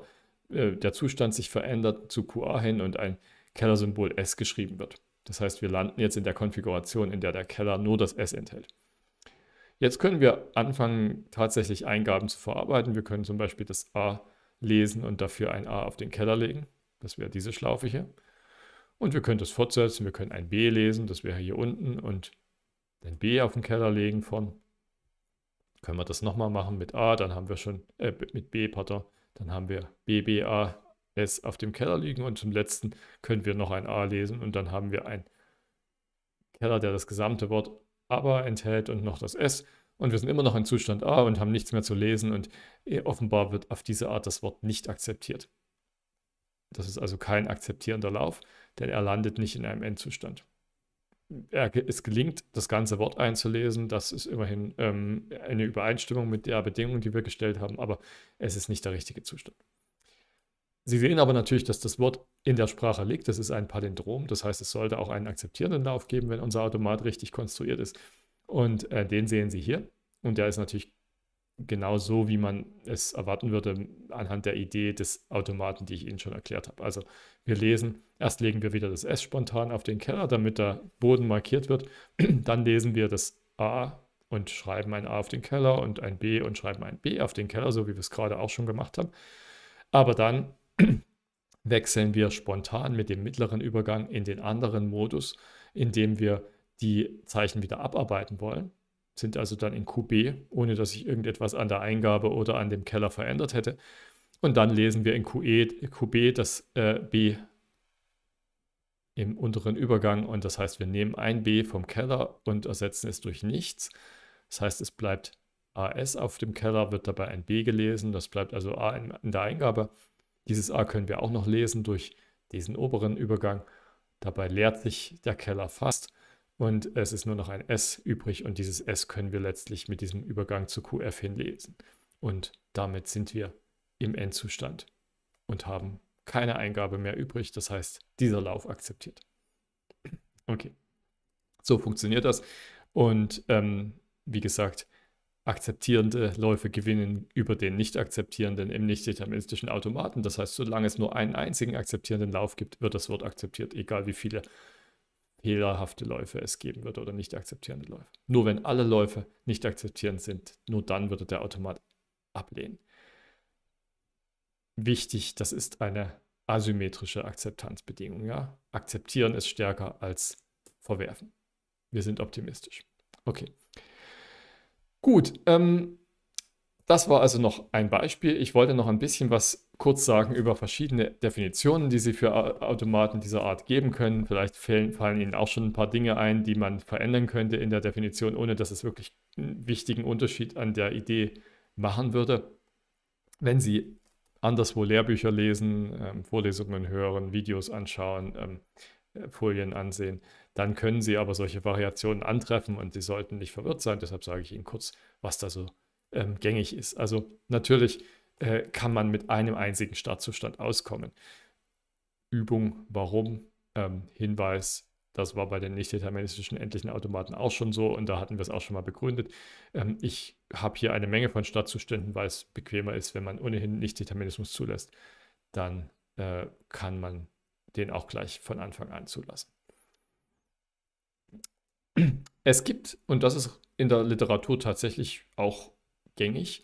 äh, der Zustand sich verändert zu QA hin und ein Kellersymbol S geschrieben wird. Das heißt, wir landen jetzt in der Konfiguration, in der der Keller nur das S enthält. Jetzt können wir anfangen, tatsächlich Eingaben zu verarbeiten. Wir können zum Beispiel das A lesen und dafür ein A auf den Keller legen. Das wäre diese Schlaufe hier. Und wir können das fortsetzen. Wir können ein B lesen, das wäre hier unten, und ein B auf den Keller legen von. Können wir das nochmal machen mit A, dann haben wir schon, äh, mit B, pardon, dann haben wir BBAS auf dem Keller liegen und zum letzten können wir noch ein A lesen und dann haben wir einen Keller, der das gesamte Wort aber enthält und noch das S. Und wir sind immer noch in Zustand A und haben nichts mehr zu lesen und eh, offenbar wird auf diese Art das Wort nicht akzeptiert. Das ist also kein akzeptierender Lauf, denn er landet nicht in einem Endzustand es gelingt, das ganze Wort einzulesen. Das ist immerhin ähm, eine Übereinstimmung mit der Bedingung, die wir gestellt haben, aber es ist nicht der richtige Zustand. Sie sehen aber natürlich, dass das Wort in der Sprache liegt. Das ist ein Palindrom. Das heißt, es sollte auch einen akzeptierenden Lauf geben, wenn unser Automat richtig konstruiert ist. Und äh, den sehen Sie hier. Und der ist natürlich genau so, wie man es erwarten würde, anhand der Idee des Automaten, die ich Ihnen schon erklärt habe. Also wir lesen, erst legen wir wieder das S spontan auf den Keller, damit der Boden markiert wird. Dann lesen wir das A und schreiben ein A auf den Keller und ein B und schreiben ein B auf den Keller, so wie wir es gerade auch schon gemacht haben. Aber dann wechseln wir spontan mit dem mittleren Übergang in den anderen Modus, in dem wir die Zeichen wieder abarbeiten wollen sind also dann in QB, ohne dass sich irgendetwas an der Eingabe oder an dem Keller verändert hätte. Und dann lesen wir in QE, QB das äh, B im unteren Übergang und das heißt, wir nehmen ein B vom Keller und ersetzen es durch nichts. Das heißt, es bleibt AS auf dem Keller, wird dabei ein B gelesen, das bleibt also A in, in der Eingabe. Dieses A können wir auch noch lesen durch diesen oberen Übergang. Dabei leert sich der Keller fast und es ist nur noch ein S übrig und dieses S können wir letztlich mit diesem Übergang zu QF hinlesen. Und damit sind wir im Endzustand und haben keine Eingabe mehr übrig. Das heißt, dieser Lauf akzeptiert. Okay, so funktioniert das. Und ähm, wie gesagt, akzeptierende Läufe gewinnen über den nicht akzeptierenden im nicht-deterministischen Automaten. Das heißt, solange es nur einen einzigen akzeptierenden Lauf gibt, wird das Wort akzeptiert, egal wie viele fehlerhafte Läufe es geben würde oder nicht akzeptierende Läufe. Nur wenn alle Läufe nicht akzeptierend sind, nur dann würde der Automat ablehnen. Wichtig, das ist eine asymmetrische Akzeptanzbedingung. Ja? Akzeptieren ist stärker als verwerfen. Wir sind optimistisch. Okay. Gut, ähm, das war also noch ein Beispiel. Ich wollte noch ein bisschen was kurz sagen über verschiedene Definitionen, die Sie für Automaten dieser Art geben können. Vielleicht fallen, fallen Ihnen auch schon ein paar Dinge ein, die man verändern könnte in der Definition, ohne dass es wirklich einen wichtigen Unterschied an der Idee machen würde. Wenn Sie anderswo Lehrbücher lesen, ähm, Vorlesungen hören, Videos anschauen, ähm, äh, Folien ansehen, dann können Sie aber solche Variationen antreffen und Sie sollten nicht verwirrt sein. Deshalb sage ich Ihnen kurz, was da so ähm, gängig ist. Also natürlich äh, kann man mit einem einzigen Startzustand auskommen. Übung, warum, ähm, Hinweis, das war bei den nicht-deterministischen endlichen Automaten auch schon so und da hatten wir es auch schon mal begründet. Ähm, ich habe hier eine Menge von Startzuständen, weil es bequemer ist, wenn man ohnehin Nicht-Determinismus zulässt, dann äh, kann man den auch gleich von Anfang an zulassen. Es gibt, und das ist in der Literatur tatsächlich auch gängig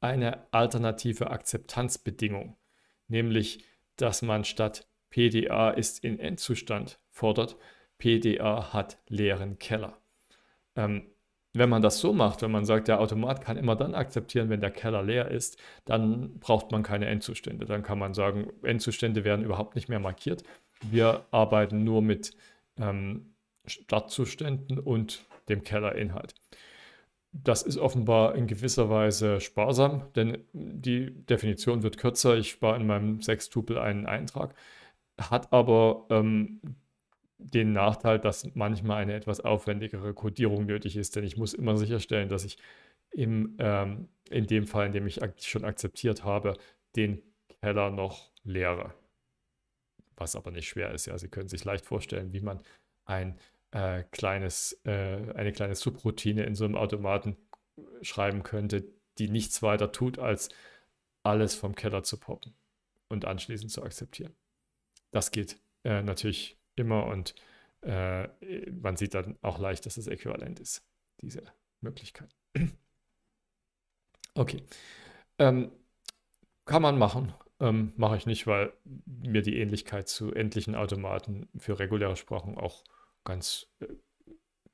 eine alternative Akzeptanzbedingung, nämlich dass man statt PDA ist in Endzustand fordert, PDA hat leeren Keller. Ähm, wenn man das so macht, wenn man sagt, der Automat kann immer dann akzeptieren, wenn der Keller leer ist, dann braucht man keine Endzustände. Dann kann man sagen, Endzustände werden überhaupt nicht mehr markiert. Wir arbeiten nur mit ähm, Startzuständen und dem Kellerinhalt. Das ist offenbar in gewisser Weise sparsam, denn die Definition wird kürzer. Ich spare in meinem Sextupel einen Eintrag, hat aber ähm, den Nachteil, dass manchmal eine etwas aufwendigere Codierung nötig ist, denn ich muss immer sicherstellen, dass ich im, ähm, in dem Fall, in dem ich ak schon akzeptiert habe, den Keller noch leere. Was aber nicht schwer ist. Ja, Sie können sich leicht vorstellen, wie man ein äh, kleines, äh, eine kleine Subroutine in so einem Automaten schreiben könnte, die nichts weiter tut, als alles vom Keller zu poppen und anschließend zu akzeptieren. Das geht äh, natürlich immer und äh, man sieht dann auch leicht, dass das äquivalent ist, diese Möglichkeit. Okay. Ähm, kann man machen. Ähm, Mache ich nicht, weil mir die Ähnlichkeit zu endlichen Automaten für reguläre Sprachen auch ganz äh,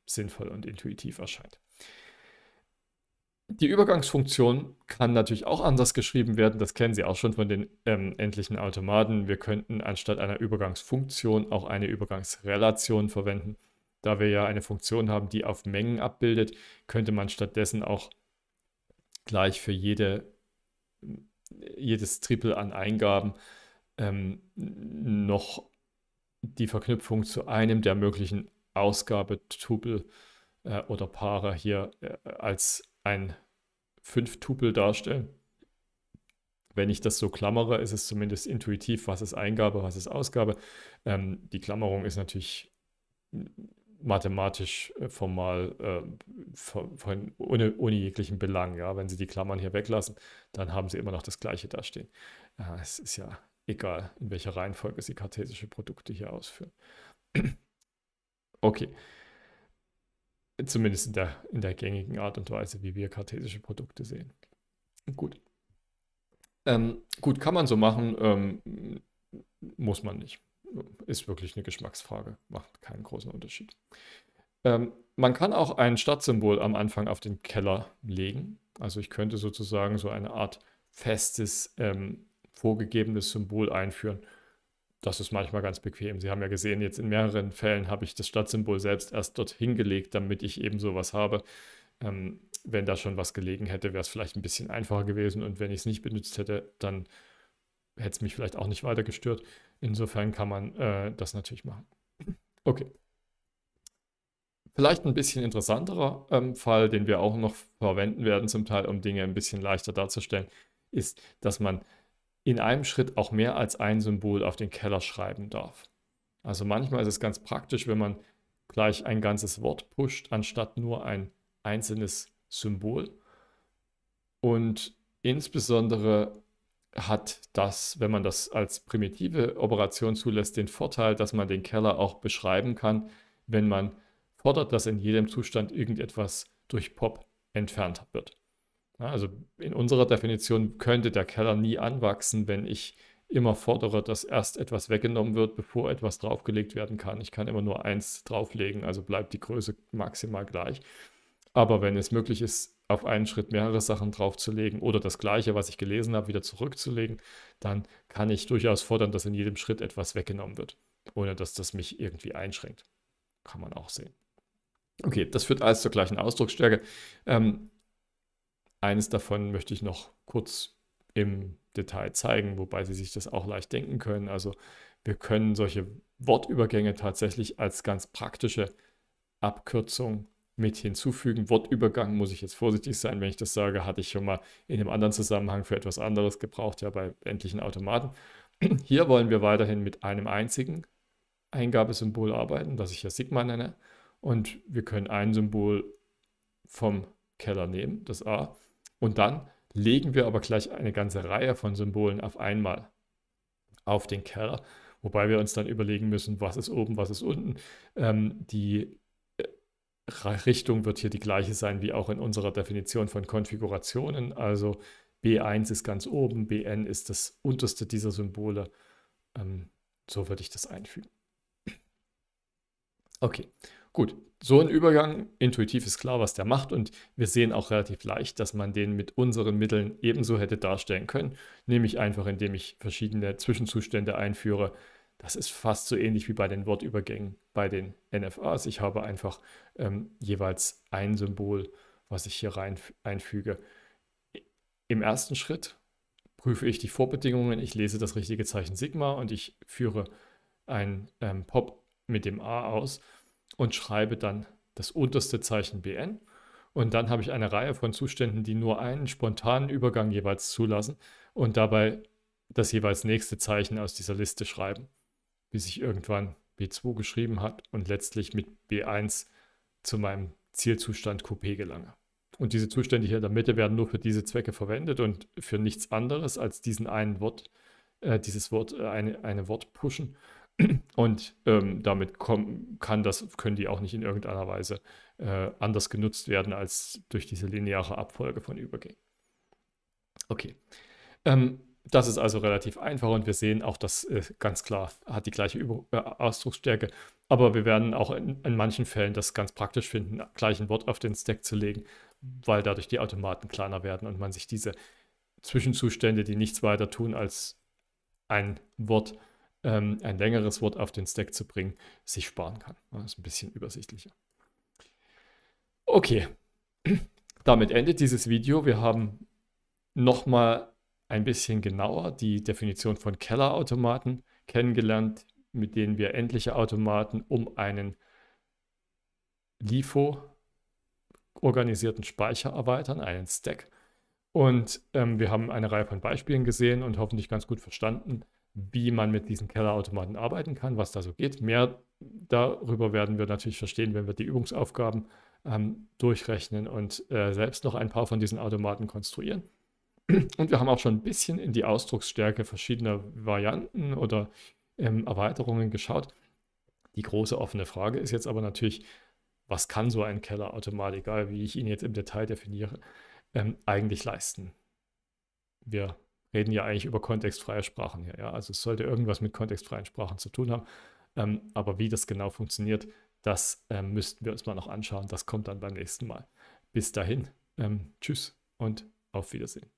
sinnvoll und intuitiv erscheint. Die Übergangsfunktion kann natürlich auch anders geschrieben werden. Das kennen Sie auch schon von den ähm, endlichen Automaten. Wir könnten anstatt einer Übergangsfunktion auch eine Übergangsrelation verwenden. Da wir ja eine Funktion haben, die auf Mengen abbildet, könnte man stattdessen auch gleich für jede, jedes Triple an Eingaben ähm, noch die Verknüpfung zu einem der möglichen Ausgabetupel äh, oder Paare hier äh, als ein Fünftupel darstellen. Wenn ich das so klammere, ist es zumindest intuitiv, was ist Eingabe, was ist Ausgabe. Ähm, die Klammerung ist natürlich mathematisch äh, formal äh, von, von, ohne, ohne jeglichen Belang. Ja? Wenn Sie die Klammern hier weglassen, dann haben Sie immer noch das Gleiche dastehen. Ja, es ist ja egal in welcher Reihenfolge sie kartesische Produkte hier ausführen. okay. Zumindest in der, in der gängigen Art und Weise, wie wir kartesische Produkte sehen. Gut. Ähm, gut, kann man so machen, ähm, muss man nicht. Ist wirklich eine Geschmacksfrage, macht keinen großen Unterschied. Ähm, man kann auch ein Stadtsymbol am Anfang auf den Keller legen. Also ich könnte sozusagen so eine Art festes ähm, vorgegebenes Symbol einführen. Das ist manchmal ganz bequem. Sie haben ja gesehen, jetzt in mehreren Fällen habe ich das Stadtsymbol selbst erst dorthin gelegt, damit ich eben sowas habe. Ähm, wenn da schon was gelegen hätte, wäre es vielleicht ein bisschen einfacher gewesen. Und wenn ich es nicht benutzt hätte, dann hätte es mich vielleicht auch nicht weiter gestört. Insofern kann man äh, das natürlich machen. Okay. Vielleicht ein bisschen interessanterer ähm, Fall, den wir auch noch verwenden werden, zum Teil, um Dinge ein bisschen leichter darzustellen, ist, dass man in einem Schritt auch mehr als ein Symbol auf den Keller schreiben darf. Also manchmal ist es ganz praktisch, wenn man gleich ein ganzes Wort pusht, anstatt nur ein einzelnes Symbol. Und insbesondere hat das, wenn man das als primitive Operation zulässt, den Vorteil, dass man den Keller auch beschreiben kann, wenn man fordert, dass in jedem Zustand irgendetwas durch Pop entfernt wird. Also in unserer Definition könnte der Keller nie anwachsen, wenn ich immer fordere, dass erst etwas weggenommen wird, bevor etwas draufgelegt werden kann. Ich kann immer nur eins drauflegen, also bleibt die Größe maximal gleich. Aber wenn es möglich ist, auf einen Schritt mehrere Sachen draufzulegen oder das gleiche, was ich gelesen habe, wieder zurückzulegen, dann kann ich durchaus fordern, dass in jedem Schritt etwas weggenommen wird, ohne dass das mich irgendwie einschränkt. Kann man auch sehen. Okay, das führt alles zur gleichen Ausdrucksstärke. Ähm, eines davon möchte ich noch kurz im Detail zeigen, wobei Sie sich das auch leicht denken können. Also wir können solche Wortübergänge tatsächlich als ganz praktische Abkürzung mit hinzufügen. Wortübergang muss ich jetzt vorsichtig sein, wenn ich das sage, hatte ich schon mal in einem anderen Zusammenhang für etwas anderes gebraucht, ja bei endlichen Automaten. Hier wollen wir weiterhin mit einem einzigen Eingabesymbol arbeiten, das ich ja Sigma nenne. Und wir können ein Symbol vom Keller nehmen, das A, und dann legen wir aber gleich eine ganze Reihe von Symbolen auf einmal auf den Kerl, wobei wir uns dann überlegen müssen, was ist oben, was ist unten. Ähm, die äh, Richtung wird hier die gleiche sein wie auch in unserer Definition von Konfigurationen. Also B1 ist ganz oben, Bn ist das unterste dieser Symbole. Ähm, so würde ich das einfügen. Okay, Gut, so ein Übergang, intuitiv ist klar, was der macht und wir sehen auch relativ leicht, dass man den mit unseren Mitteln ebenso hätte darstellen können, nämlich einfach indem ich verschiedene Zwischenzustände einführe. Das ist fast so ähnlich wie bei den Wortübergängen bei den NFAs. Ich habe einfach ähm, jeweils ein Symbol, was ich hier rein einfüge. Im ersten Schritt prüfe ich die Vorbedingungen, ich lese das richtige Zeichen Sigma und ich führe ein ähm, Pop mit dem A aus und schreibe dann das unterste Zeichen BN. Und dann habe ich eine Reihe von Zuständen, die nur einen spontanen Übergang jeweils zulassen und dabei das jeweils nächste Zeichen aus dieser Liste schreiben, bis ich irgendwann B2 geschrieben hat und letztlich mit B1 zu meinem Zielzustand Coupé gelange. Und diese Zustände hier in der Mitte werden nur für diese Zwecke verwendet und für nichts anderes als diesen einen Wort, äh, dieses Wort, äh, eine, eine Wort pushen und ähm, damit kann das, können die auch nicht in irgendeiner Weise äh, anders genutzt werden als durch diese lineare Abfolge von Übergängen. Okay. Ähm, das ist also relativ einfach und wir sehen auch, das äh, ganz klar hat die gleiche Üb äh, Ausdrucksstärke. Aber wir werden auch in, in, manchen Fällen das ganz praktisch finden, gleich ein Wort auf den Stack zu legen, weil dadurch die Automaten kleiner werden und man sich diese Zwischenzustände, die nichts weiter tun als ein Wort, äh, ähm, ein längeres Wort auf den Stack zu bringen, sich sparen kann. Das ist ein bisschen übersichtlicher. Okay, damit endet dieses Video. Wir haben nochmal ein bisschen genauer die Definition von Kellerautomaten kennengelernt, mit denen wir endliche Automaten um einen LIFO organisierten Speicher erweitern, einen Stack. Und ähm, wir haben eine Reihe von Beispielen gesehen und hoffentlich ganz gut verstanden, wie man mit diesen Kellerautomaten arbeiten kann, was da so geht. Mehr darüber werden wir natürlich verstehen, wenn wir die Übungsaufgaben ähm, durchrechnen und äh, selbst noch ein paar von diesen Automaten konstruieren. Und wir haben auch schon ein bisschen in die Ausdrucksstärke verschiedener Varianten oder ähm, Erweiterungen geschaut. Die große offene Frage ist jetzt aber natürlich, was kann so ein Kellerautomat, egal wie ich ihn jetzt im Detail definiere, ähm, eigentlich leisten? Wir reden ja eigentlich über kontextfreie Sprachen hier. Ja? Also es sollte irgendwas mit kontextfreien Sprachen zu tun haben. Ähm, aber wie das genau funktioniert, das ähm, müssten wir uns mal noch anschauen. Das kommt dann beim nächsten Mal. Bis dahin, ähm, tschüss und auf Wiedersehen.